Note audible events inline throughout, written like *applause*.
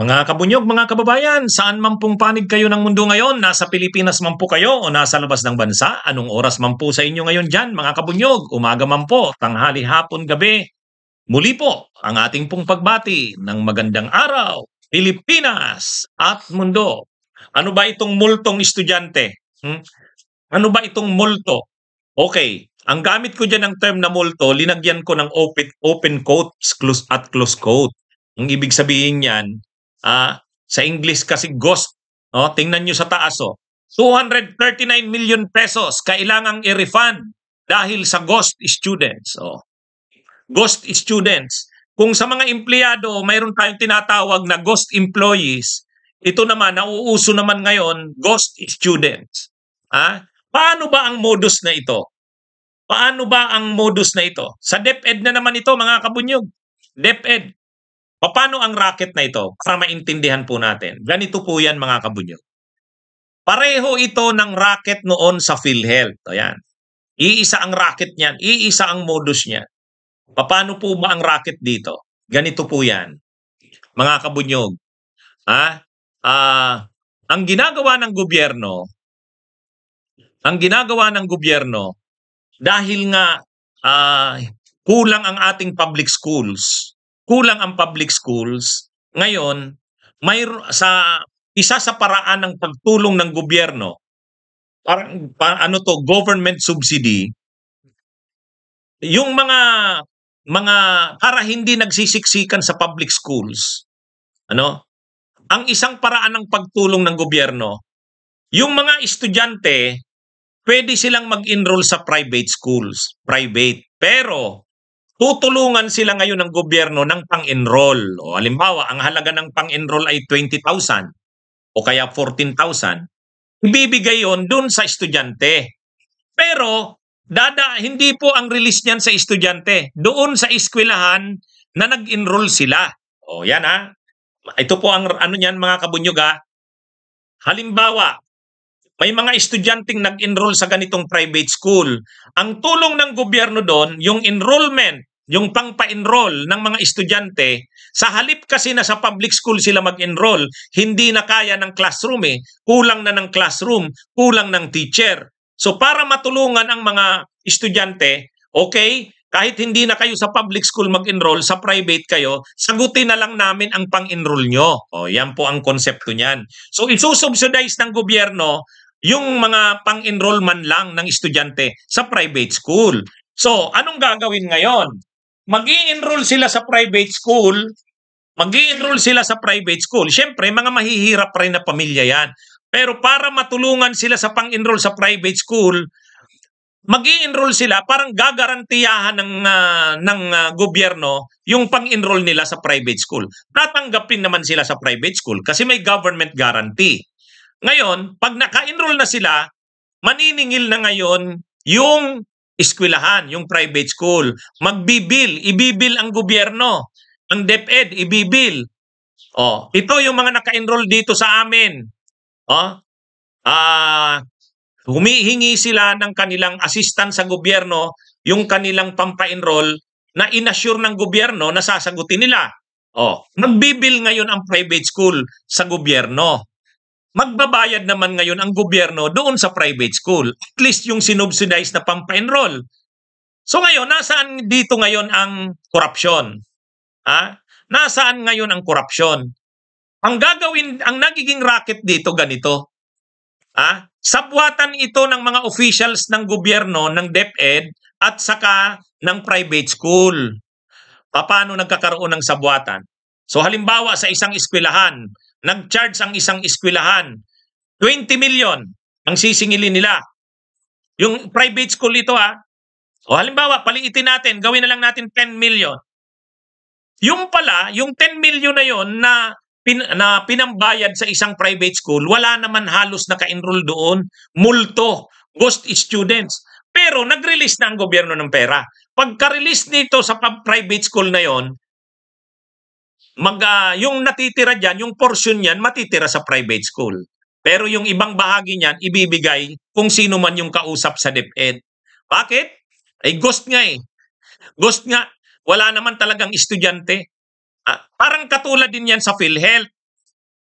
Mga kabunyog, mga kababayan, saan man pong panig kayo ng mundo ngayon, nasa Pilipinas man po kayo o nasa labas ng bansa, anong oras man po sa inyo ngayon dyan, mga kabunyog, umaga man po, tanghali, hapon, gabi. Muli po ang ating pong pagbati ng magandang araw, Pilipinas at mundo. Ano ba itong multong estudyante? Hmm? Ano ba itong multo? Okay, ang gamit ko dyan ng term na multo, linagyan ko ng open, open quotes close at close quote. Ang ibig sabihin niyan, Ah, sa English kasi ghost. Oh, tingnan nyo sa taas. Oh. 239 million pesos kailangang i-refund dahil sa ghost students. Oh. Ghost students. Kung sa mga empleyado, mayroon tayong tinatawag na ghost employees, ito naman, nauuso naman ngayon, ghost students. Ah? Paano ba ang modus na ito? Paano ba ang modus na ito? Sa DepEd na naman ito, mga kabunyog. DepEd, Paano ang racket na ito para maintindihan po natin? Ganito po yan mga kabunyo. Pareho ito ng racket noon sa PhilHealth. Ayan. Iisa ang racket niyan. Iisa ang modus niya. Paano po ba ang racket dito? Ganito po yan. Mga kabunyog. Ha? Ah, ang ginagawa ng gobyerno, ang ginagawa ng gobyerno, dahil nga ah, kulang ang ating public schools, kulang ang public schools. Ngayon, may sa isa sa paraan ng pagtulong ng gobyerno, parang pa, ano to, government subsidy, yung mga mga para hindi nagsisiksikan sa public schools. Ano? Ang isang paraan ng pagtulong ng gobyerno, yung mga estudyante pwede silang mag-enroll sa private schools, private. Pero tutulungan sila ngayon ng gobyerno ng pang-enroll. O halimbawa, ang halaga ng pang-enroll ay 20,000 o kaya 14,000. Ibibigay yon dun sa estudyante. Pero dada, hindi po ang release niyan sa estudyante. Doon sa eskwelahan na nag-enroll sila. O yan ha. Ito po ang ano niyan mga kabunyuga. Halimbawa, may mga estudyanteng nag-enroll sa ganitong private school. Ang tulong ng gobyerno doon, yung enrollment yung pangpa-enroll ng mga estudyante, sa halip kasi na sa public school sila mag-enroll, hindi na kaya ng classroom eh, kulang na ng classroom, kulang ng teacher. So para matulungan ang mga estudyante, okay, kahit hindi na kayo sa public school mag-enroll, sa private kayo, sagutin na lang namin ang pang-enroll nyo. O, yan po ang konsepto niyan. So, isusubsidize ng gobyerno yung mga pang-enrollment lang ng estudyante sa private school. So, anong gagawin ngayon? mag enroll sila sa private school, mag enroll sila sa private school. syempre, mga mahihirap rin na pamilya yan. Pero para matulungan sila sa pang-enroll sa private school, mag enroll sila, parang gagarantiyahan ng, uh, ng uh, gobyerno yung pang-enroll nila sa private school. Tatanggapin naman sila sa private school kasi may government guarantee. Ngayon, pag naka-enroll na sila, maniningil na ngayon yung eskwelahan, yung private school. Magbibil, ibibil ang gobyerno. Ang DepEd, ibibil. Oh, ito yung mga naka-enroll dito sa amin. Oh, ah, humihingi sila ng kanilang assistance sa gobyerno, yung kanilang pampa-enroll na inassure ng gobyerno na sasagutin nila. Oh, nagbibil ngayon ang private school sa gobyerno magbabayad naman ngayon ang gobyerno doon sa private school. At least yung sinubsidize na pampa-enroll. So ngayon, nasaan dito ngayon ang korupsyon? Ha? Nasaan ngayon ang korupsyon? Ang gagawin, ang nagiging racket dito ganito. Ha? Sabwatan ito ng mga officials ng gobyerno, ng DepEd, at saka ng private school. Paano nagkakaroon ng sabwatan? So halimbawa sa isang eskwelahan, nag-charge ang isang eskwelahan. 20 million ang sisingilin nila. Yung private school ito ha. O halimbawa, paliitin natin, gawin na lang natin 10 million. Yung pala, yung 10 million na yon na, pin, na pinambayad sa isang private school, wala naman halos naka-enroll doon, multo, ghost students. Pero nag-release na ang gobyerno ng pera. Pagka-release nito sa private school na yon, mag, uh, yung natitira dyan, yung portion niyan, matitira sa private school. Pero yung ibang bahagi niyan, ibibigay kung sino man yung kausap sa DepEd. Bakit? Ay eh, ghost nga eh. Ghost nga. Wala naman talagang estudyante. Ah, parang katulad din yan sa PhilHealth.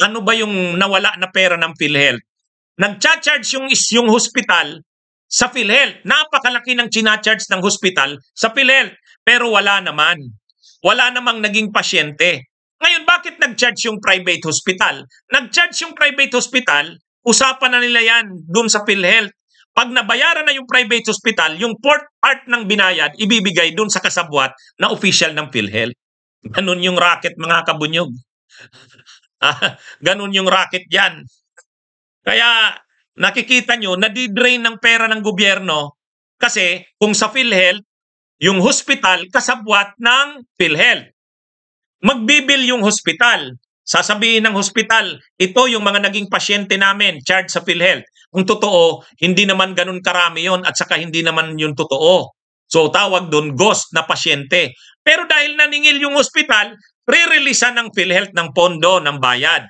Ano ba yung nawala na pera ng PhilHealth? Nag-charge yung, yung hospital sa PhilHealth. Napakalaki ng chinacharge ng hospital sa PhilHealth. Pero wala naman wala namang naging pasyente. Bakit nag-judge yung private hospital? Nag-judge yung private hospital, usapan na nila yan doon sa PhilHealth. Pag nabayaran na yung private hospital, yung fourth part ng binayad, ibibigay doon sa kasabwat na official ng PhilHealth. Ganun yung racket mga kabunyog. *laughs* Ah, ganun yung racket yan. Kaya nakikita nyo, nadidrain ng pera ng gobyerno kasi kung sa PhilHealth, yung hospital kasabwat ng PhilHealth. Magbibil yung hospital. Sasabihin ng hospital, ito yung mga naging pasyente namin charge sa PhilHealth. Kung totoo, hindi naman ganun karami yon at saka hindi naman yun totoo. So tawag doon ghost na pasyente. Pero dahil naningil yung hospital, re-releasean ng PhilHealth ng pondo ng bayad.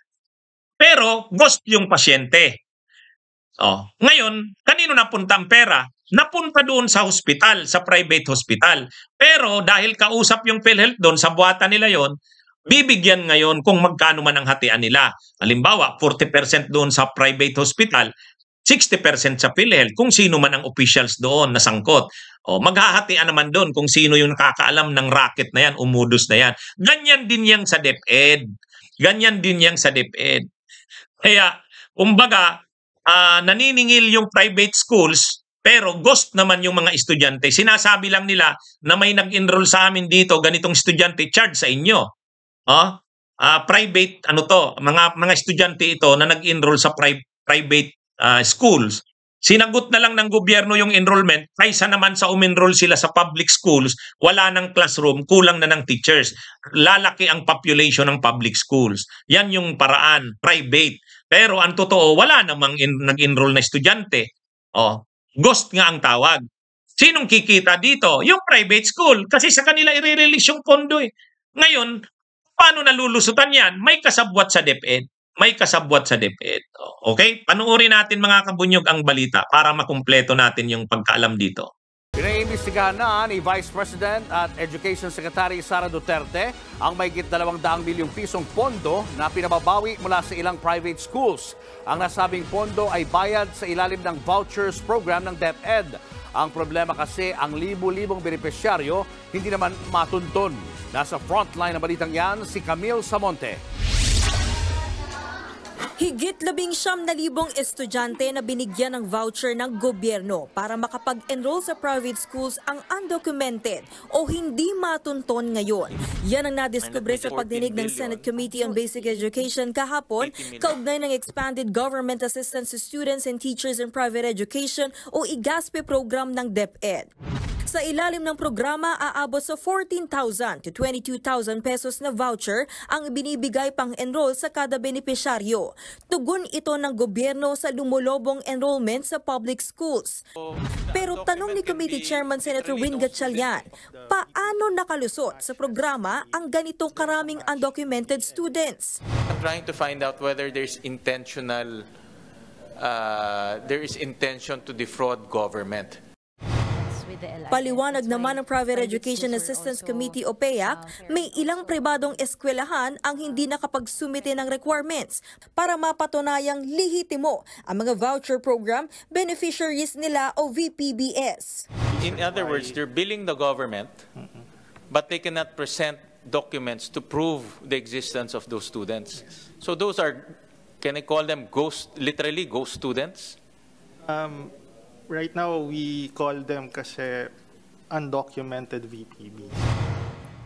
Pero ghost yung pasyente. Oh, ngayon, kanino napunta ang pera? napunta doon sa hospital, sa private hospital. Pero dahil kausap yung PhilHealth doon, sa buwata nila yon bibigyan ngayon kung magkano man ang hatian nila. Halimbawa, 40% doon sa private hospital, 60% sa PhilHealth kung sino man ang officials doon na sangkot. O, maghahatian naman doon kung sino yung nakakaalam ng racket na yan, umudos na yan. Ganyan din yang sa DepEd. Ganyan din yang sa DepEd. Kaya, umbaga, uh, ah, naniningil yung private schools pero ghost naman yung mga estudyante. Sinasabi lang nila na may nag-enroll sa amin dito, ganitong estudyante, charge sa inyo. Oh? Uh, private, ano to, mga, mga estudyante ito na nag-enroll sa pri- private uh, schools. Sinagot na lang ng gobyerno yung enrollment kaysa naman sa umenroll sila sa public schools, wala ng classroom, kulang na ng teachers. Lalaki ang population ng public schools. Yan yung paraan, private. Pero ang totoo, wala namang nag-enroll na estudyante. Oh, Ghost nga ang tawag. Sinong kikita dito? Yung private school. Kasi sa kanila i-release yung pondo eh. Ngayon, paano nalulusutan yan? May kasabwat sa DepEd. May kasabwat sa DepEd. Okay? Panuorin natin mga kabunyog ang balita para makumpleto natin yung pagkaalam dito inimbestigahan na ah, ni Vice President at Education Secretary Sara Duterte ang may mayigit 200 milyong pisong pondo na pinababawi mula sa ilang private schools. Ang nasabing pondo ay bayad sa ilalim ng vouchers program ng DepEd. Ang problema kasi ang libo-libong benepisyaryo hindi naman matuntun. Nasa frontline ng balitang yan si Camille Samonte. Higit labing siyam na libong estudyante na binigyan ng voucher ng gobyerno para makapag-enroll sa private schools ang undocumented o hindi matunton ngayon. Yan ang nadiskubre sa pagdinig ng Senate Committee on Basic Education kahapon kaugnay ng Expanded Government Assistance to Students and Teachers in Private Education o IGASPE program ng DepEd. Sa ilalim ng programa, aabot sa 14,000 to 22,000 pesos na voucher ang binibigay pang-enroll sa kada benepisyaryo. Tugon ito ng gobyerno sa lumulobong enrollment sa public schools. Pero tanong ni Committee Chairman Senator Win Gatchalian, paano nakalusot sa programa ang ganitong karaming undocumented students? I'm trying to find out whether there's intentional uh, there is intention to defraud government. Paliwanag naman ng Private Education Assistance Committee o PEAC, may ilang pribadong eskwelahan ang hindi nakapagsumite ng requirements para mapatunayang lihitimo ang mga voucher program beneficiaries nila o VPBS. In other words, they're billing the government but they cannot present documents to prove the existence of those students. So those are, can I call them ghost, literally ghost students? Um, right now, we call them kasi undocumented VPB.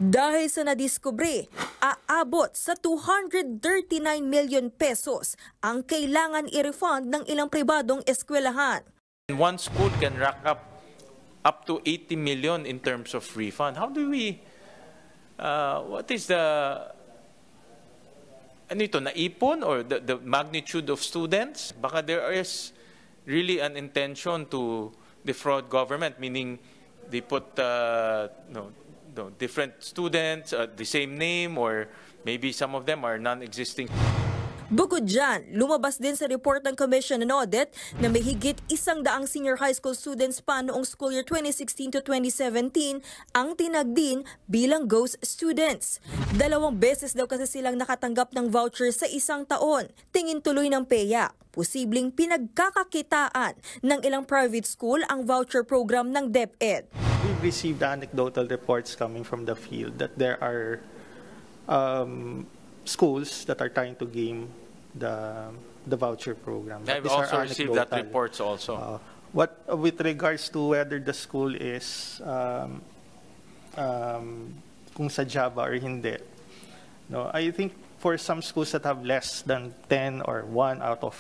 Dahil sa nadiskubre, aabot sa 239 million pesos ang kailangan i-refund ng ilang pribadong eskwelahan. One school can rack up up to 80 million in terms of refund. How do we, uh, what is the, ano ito, naipon or the, the magnitude of students? Baka there is really an intention to defraud government, meaning they put uh, no, no, different students, uh, the same name, or maybe some of them are non-existing. Bukod dyan, lumabas din sa report ng Commission on Audit na may higit isang daang senior high school students pa noong school year 2016 to 2017 ang tinag din bilang ghost students. Dalawang beses daw kasi silang nakatanggap ng voucher sa isang taon. Tingin tuloy ng PEA, posibleng pinagkakakitaan ng ilang private school ang voucher program ng DepEd. We've received anecdotal reports coming from the field that there are um, schools that are trying to game the the voucher program. But I've also received that reports also. Uh, what with regards to whether the school is um, um, kung sa Java or hindi, no, I think for some schools that have less than 10 or 1 out of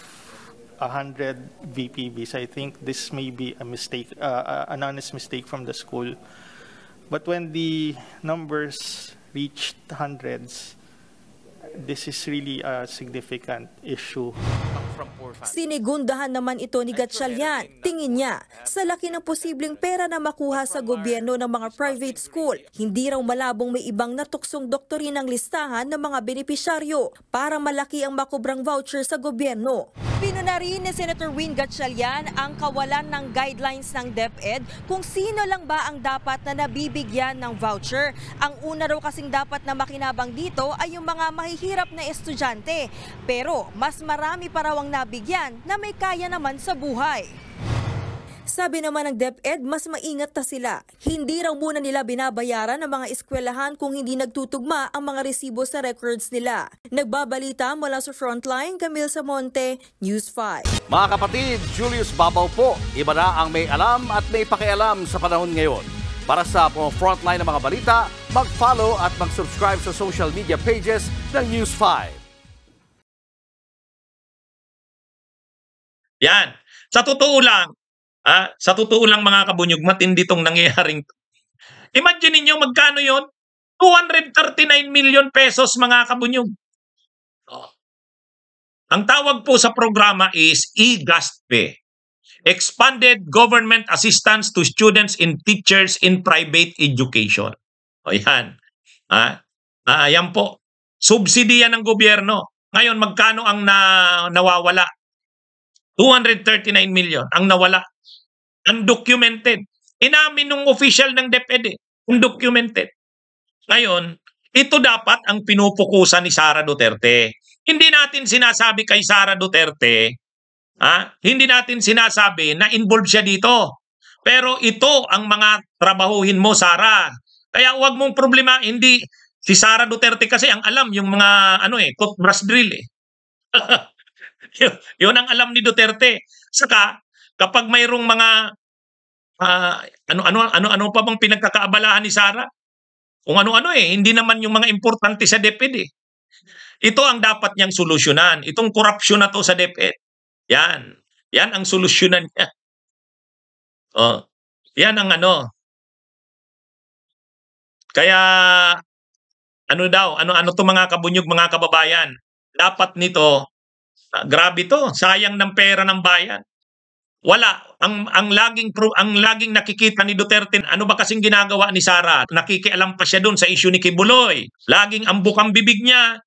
100 VPBs, I think this may be a mistake, uh, an honest mistake from the school. But when the numbers reached hundreds, this is really a significant issue. Sinigundahan naman ito ni Gatchalian. Tingin niya, sa laki ng posibleng pera na makuha sa gobyerno ng mga private school, hindi raw malabong may ibang natuksong doktorin ang listahan ng mga benepisyaryo para malaki ang makubrang voucher sa gobyerno na rin ni Senator Win Gatchalian ang kawalan ng guidelines ng DepEd kung sino lang ba ang dapat na nabibigyan ng voucher. Ang una raw kasing dapat na makinabang dito ay yung mga mahihirap na estudyante. Pero mas marami pa raw ang nabigyan na may kaya naman sa buhay. Sabi naman ng DepEd, mas maingat ta sila. Hindi raw muna nila binabayaran ang mga eskwelahan kung hindi nagtutugma ang mga resibo sa records nila. Nagbabalita mula sa Frontline, Camille Samonte, News 5. Mga kapatid, Julius Babaw po. Iba na ang may alam at may pakialam sa panahon ngayon. Para sa mga Frontline ng mga balita, mag-follow at mag-subscribe sa social media pages ng News 5. Yan. Sa totoo lang, Ah, sa totoo lang mga kabunyog, matindi tong nangyayaring Imagine niyo magkano yon? 239 million pesos mga kabunyog. Oh. Ang tawag po sa programa is e-gaspe. Expanded Government Assistance to Students and Teachers in Private Education. O yan. Ah, ah, yan po. Subsidiya ng gobyerno. Ngayon, magkano ang na, nawawala? 239 million ang nawala Undocumented. Inamin ng official ng DepEd eh, Undocumented. Ngayon, ito dapat ang pinupukusan ni Sara Duterte. Hindi natin sinasabi kay Sara Duterte, ha? hindi natin sinasabi na involved siya dito. Pero ito ang mga trabahuhin mo, Sara. Kaya huwag mong problema, hindi. Si Sara Duterte kasi ang alam yung mga ano eh, brass drill eh. *laughs* yun ang alam ni Duterte. Saka, Kapag mayroong mga uh, ano ano ano ano pa bang pinagkakaabalahan ni Sara? Kung ano-ano eh, hindi naman yung mga importante sa DepEd eh. Ito ang dapat niyang solusyonan. Itong korupsyon na to sa DepEd. Yan. Yan ang solusyonan niya. Oh. Yan ang ano. Kaya ano daw, ano-ano to mga kabunyog, mga kababayan. Dapat nito, uh, grabe to, sayang ng pera ng bayan. Wala ang ang laging pro, ang laging nakikita ni Duterte ano ba kasing ginagawa ni Sara? Nakikialam pa siya doon sa issue ni Kibuloy. Laging ang ang bibig niya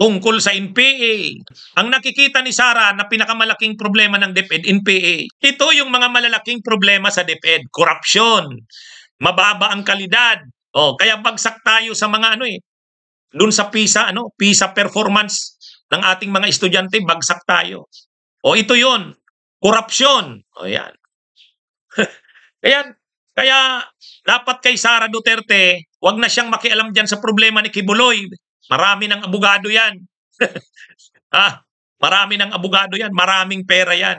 tungkol sa NPA. Ang nakikita ni Sara na pinakamalaking problema ng DepEd, NPA. Ito yung mga malalaking problema sa DepEd, corruption, mababa ang kalidad. Oh, kaya bagsak tayo sa mga ano eh. Doon sa PISA, ano, PISA performance ng ating mga estudyante, bagsak tayo. O oh, ito yon Korupsyon. O yan. *laughs* Ayan. Kaya dapat kay Sara Duterte, wag na siyang makialam diyan sa problema ni Kibuloy. Marami ng abogado yan. *laughs* ah, marami ng abogado yan. Maraming pera yan.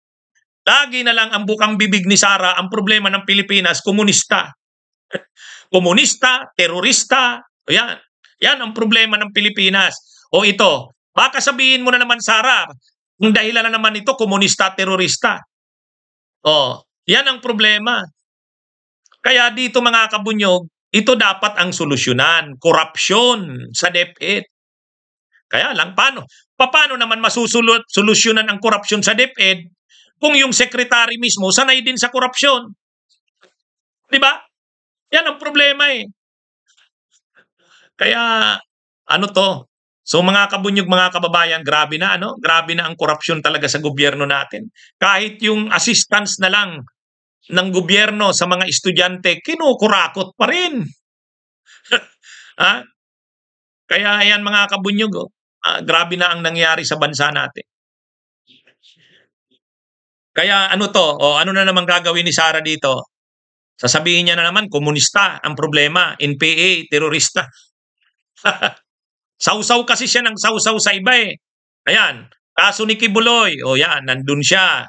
*laughs* Lagi na lang ang bukang bibig ni Sara ang problema ng Pilipinas, komunista. komunista, terorista, o yan. Yan ang problema ng Pilipinas. O ito, baka sabihin mo na naman Sara, ang dahilan na naman ito, komunista terorista. Oh, yan ang problema. Kaya dito mga kabunyog, ito dapat ang solusyonan, korupsyon sa DepEd. Kaya lang, paano? Paano naman masusulut, solusyonan ang korupsyon sa DepEd kung yung sekretary mismo sanay din sa korupsyon? Di ba? Yan ang problema eh. Kaya, ano to? So mga kabunyog, mga kababayan, grabe na ano? Grabe na ang korupsyon talaga sa gobyerno natin. Kahit yung assistance na lang ng gobyerno sa mga estudyante, kinukurakot pa rin. *laughs* ha? Kaya ayan mga kabunyog, oh, ah, grabe na ang nangyari sa bansa natin. Kaya ano to, o oh, ano na naman gagawin ni Sara dito? Sasabihin niya na naman, komunista ang problema, NPA, terorista. *laughs* Sausaw kasi siya ng sausaw sa iba eh. Ayan, kaso ni Kibuloy, o oh, yan, nandun siya.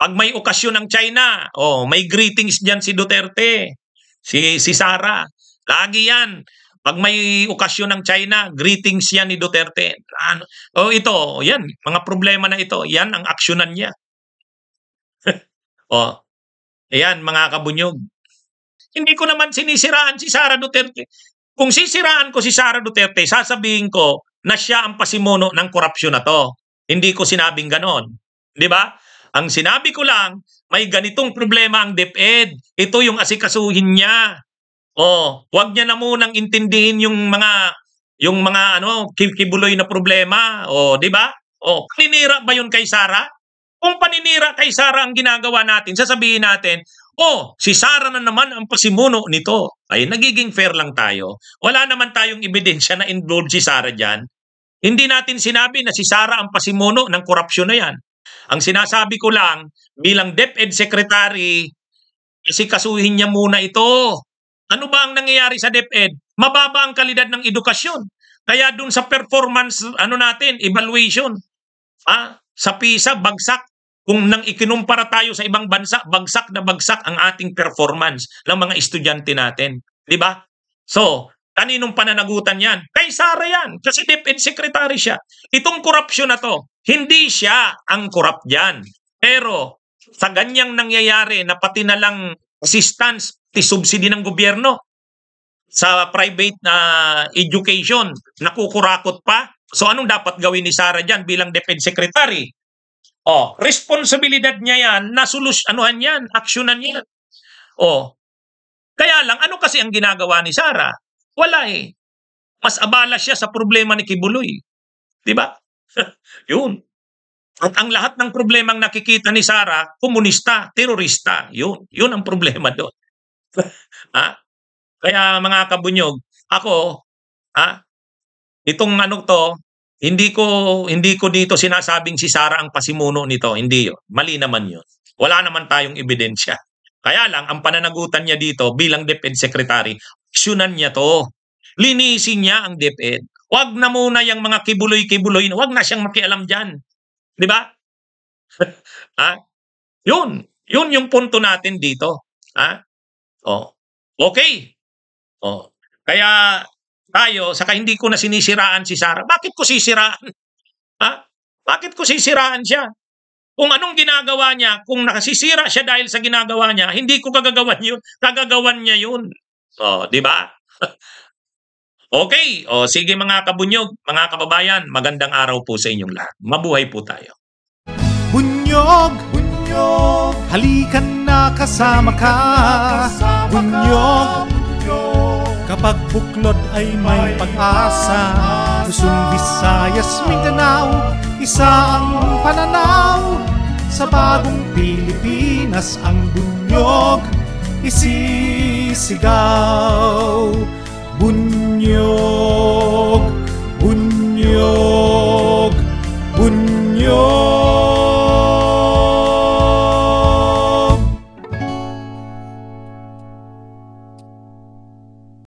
Pag may okasyon ng China, oh, may greetings diyan si Duterte, si, si Sara. Lagi yan. Pag may okasyon ng China, greetings yan ni Duterte. Ano, oh, ito, yan, mga problema na ito. Yan ang aksyonan niya. *laughs* oh, ayan, mga kabunyog. Hindi ko naman sinisiraan si Sara Duterte. Kung sisiraan ko si Sara Duterte, sasabihin ko na siya ang pasimuno ng korupsyon na to. Hindi ko sinabing ganon. Di ba? Ang sinabi ko lang, may ganitong problema ang DepEd. Ito yung asikasuhin niya. Oh, wag niya na munang intindihin yung mga yung mga ano kikibuloy na problema. Oh, 'di ba? Oh, paninira ba 'yun kay Sara? Kung paninira kay Sara ang ginagawa natin, sasabihin natin, o, si Sara na naman ang pasimuno nito. Ay, nagiging fair lang tayo. Wala naman tayong ebidensya na involved si Sara dyan. Hindi natin sinabi na si Sara ang pasimuno ng korupsyon na yan. Ang sinasabi ko lang, bilang DepEd Secretary, kasi kasuhin niya muna ito. Ano ba ang nangyayari sa DepEd? Mababa ang kalidad ng edukasyon. Kaya dun sa performance, ano natin, evaluation, ah, sa PISA, bagsak. Kung nang ikinumpara tayo sa ibang bansa, bagsak na bagsak ang ating performance ng mga estudyante natin. Di ba? So, kaninong pananagutan yan? Kay Sara yan, kasi DepEd Secretary siya. Itong korupsyon na to, hindi siya ang corrupt yan. Pero sa ganyang nangyayari na pati na lang assistance, pati subsidy ng gobyerno sa private na uh, education, nakukurakot pa. So anong dapat gawin ni Sara dyan bilang defense secretary? Oh, responsibilidad niya yan, nasulus, anuhan yan, aksyonan yan. Oh, kaya lang, ano kasi ang ginagawa ni Sara? Wala eh. Mas abala siya sa problema ni Kibuloy. Di ba? *laughs* Yun. At ang lahat ng problemang nakikita ni Sara, komunista, terorista. Yun. Yun ang problema doon. ha? *laughs* Ah, kaya mga kabunyog, ako, ha? Ah, itong ano to, hindi ko hindi ko dito sinasabing si Sara ang pasimuno nito, hindi 'yon. Mali naman 'yon. Wala naman tayong ebidensya. Kaya lang ang pananagutan niya dito bilang DepEd secretary, aksyonan niya 'to. Linisin niya ang DepEd. Huwag na muna yung mga kibuloy-kibuloy, Huwag na siyang makialam diyan. 'Di ba? ha? *laughs* Ah? Yun, yun yung punto natin dito. Ha? Ah? Oh. Okay. Oh. Kaya tayo, saka hindi ko na sinisiraan si Sarah, bakit ko sisiraan? Ha? Bakit ko sisiraan siya? Kung anong ginagawa niya, kung nakasisira siya dahil sa ginagawa niya, hindi ko gagagawan yun. kagagawan niya yun. O, oh, di ba? *laughs* okay. O, oh, sige mga kabunyog, mga kababayan, magandang araw po sa inyong lahat. Mabuhay po tayo. Bunyog! Bunyog! Halika na kasama ka! Bunyog! Kapag buklod ay may pag-asa Luzon, Visayas, Mindanao Isa ang pananaw Sa bagong Pilipinas Ang bunyog isisigaw Bunyog, bunyog, bunyog